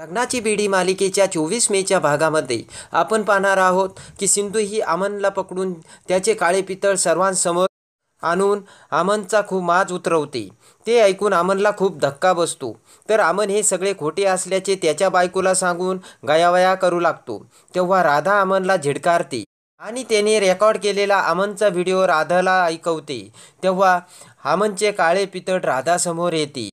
लग्नाची बीडी मालिकेच्या चोवीस मेच्या भागामध्ये आपण पाहणार आहोत की सिंधू ही आमनला पकडून त्याचे काळे पितळ सर्वांसमोर आणून आमनचा खूप माज उतरवते ते ऐकून आमनला खूप धक्का बसतो तर आमन हे सगळे खोटे असल्याचे त्याच्या बायकोला सांगून गयावया करू लागतो तेव्हा राधा आमनला झिडकारते आणि त्याने रेकॉर्ड केलेला आमनचा व्हिडिओ राधाला ऐकवते तेव्हा आमनचे काळे पितळ राधासमोर येते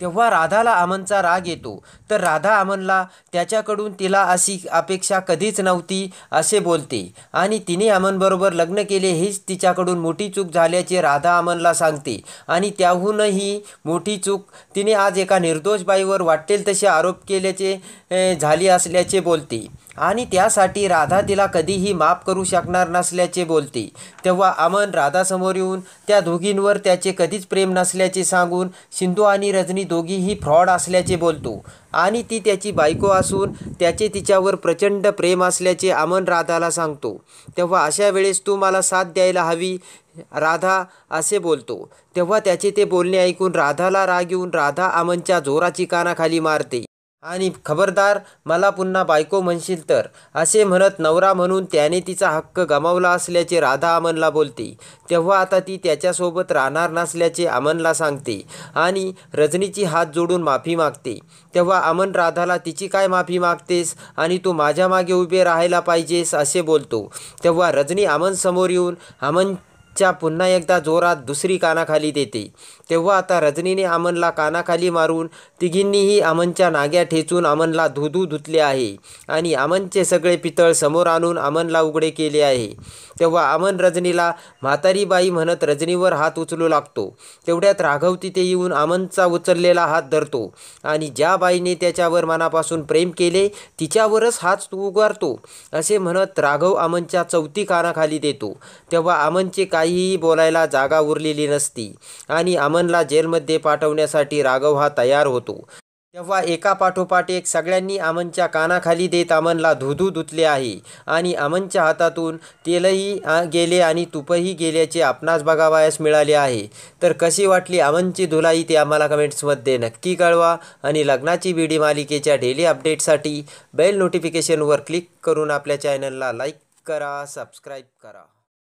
तेव्हा राधाला अमनचा राग येतो तर राधा अमनला त्याच्याकडून तिला अशी अपेक्षा कधीच नव्हती असे बोलते आणि तिने अमनबरोबर लग्न केले हीच तिच्याकडून मोठी चूक झाल्याचे राधा अमनला सांगते आणि त्याहूनही मोठी चूक तिने आज एका निर्दोष बाईवर वाटेल तसे आरोप केल्याचे झाली असल्याचे बोलते आणि त्यासाठी राधा तिला कधीही माफ करू शकणार नसल्याचे बोलते तेव्हा अमन राधासमोर येऊन त्या दोघींवर त्याचे कधीच प्रेम नसल्याचे सांगून सिंधू आणि रजनी दोघीही फ्रॉड असल्याचे बोलतो आणि ती त्याची बायको असून त्याचे तिच्यावर प्रचंड प्रेम असल्याचे अमन राधाला सांगतो तेव्हा अशा वेळेस तू मला साथ द्यायला हवी राधा असे बोलतो तेव्हा त्याचे ते बोलणे ऐकून राधाला राग येऊन राधा अमनच्या जोराची कानाखाली मारते आणि खबरदार मला पुन्हा बायको म्हणशील तर असे म्हणत नवरा म्हणून त्याने तिचा हक्क गमावला असल्याचे राधा अमनला बोलते तेव्हा आता ती त्याच्यासोबत राहणार नसल्याचे अमनला सांगते आणि रजनीची हात जोडून माफी मागते तेव्हा अमन राधाला तिची काय माफी मागतेस आणि तू माझ्या मागे उभे राहायला पाहिजेस असे बोलतो तेव्हा रजनी अमन समोर येऊन अमन च्या पुन्हा एकदा जोरात दुसरी कानाखाली देते तेव्हा आता रजनीने अमनला कानाखाली मारून तिघींनीही अमनच्या नाग्या ठेचून अमनला धुधू धुतले आहे आणि अमनचे सगळे पितळ समोर आणून अमनला उघडे केले आहे तेव्हा अमन रजनीला म्हातारी बाई म्हणत रजनीवर हात उचलू लागतो तेवढ्यात राघव तिथे येऊन अमनचा उचललेला हात धरतो आणि ज्या बाईने त्याच्यावर मनापासून प्रेम केले तिच्यावरच हात उगारतो असे म्हणत राघव आमनच्या चौथी कानाखाली देतो तेव्हा अमनचे काय काहीही बोलायला जागा उरलेली नसती आणि अमनला जेलमध्ये पाठवण्यासाठी राघव हा तयार होतो तेव्हा एका पाठोपाठ एक सगळ्यांनी अमनच्या कानाखाली देत अमनला धुधू धुतले आहे आणि अमनच्या हातातून तेलही गेले आणि तुपही गेल्याचे आपणास बघावयास मिळाले आहे तर कशी वाटली अमनची धुलाई ते आम्हाला कमेंट्समध्ये नक्की कळवा आणि लग्नाची बीडी मालिकेच्या डेली अपडेटसाठी बेल नोटिफिकेशनवर क्लिक करून आपल्या चॅनलला लाईक करा सबस्क्राईब करा